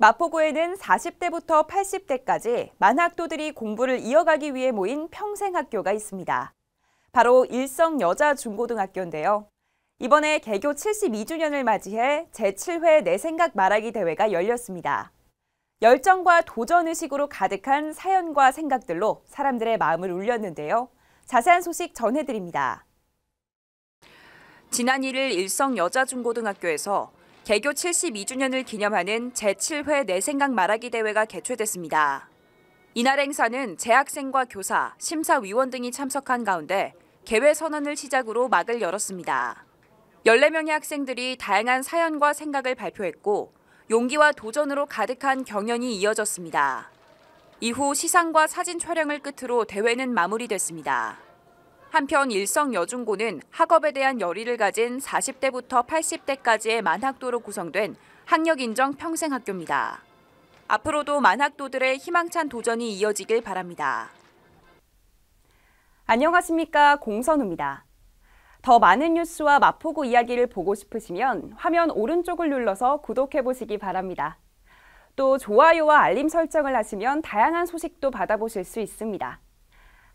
마포구에는 40대부터 80대까지 만학도들이 공부를 이어가기 위해 모인 평생학교가 있습니다. 바로 일성여자중고등학교인데요. 이번에 개교 72주년을 맞이해 제7회 내 생각 말하기 대회가 열렸습니다. 열정과 도전의식으로 가득한 사연과 생각들로 사람들의 마음을 울렸는데요. 자세한 소식 전해드립니다. 지난 1일 일성여자중고등학교에서 개교 72주년을 기념하는 제7회 내 생각 말하기 대회가 개최됐습니다. 이날 행사는 재학생과 교사, 심사위원 등이 참석한 가운데 개회 선언을 시작으로 막을 열었습니다. 14명의 학생들이 다양한 사연과 생각을 발표했고 용기와 도전으로 가득한 경연이 이어졌습니다. 이후 시상과 사진 촬영을 끝으로 대회는 마무리됐습니다. 한편 일성여중고는 학업에 대한 열의를 가진 40대부터 80대까지의 만학도로 구성된 학력인정 평생학교입니다. 앞으로도 만학도들의 희망찬 도전이 이어지길 바랍니다. 안녕하십니까 공선우입니다. 더 많은 뉴스와 마포구 이야기를 보고 싶으시면 화면 오른쪽을 눌러서 구독해보시기 바랍니다. 또 좋아요와 알림 설정을 하시면 다양한 소식도 받아보실 수 있습니다.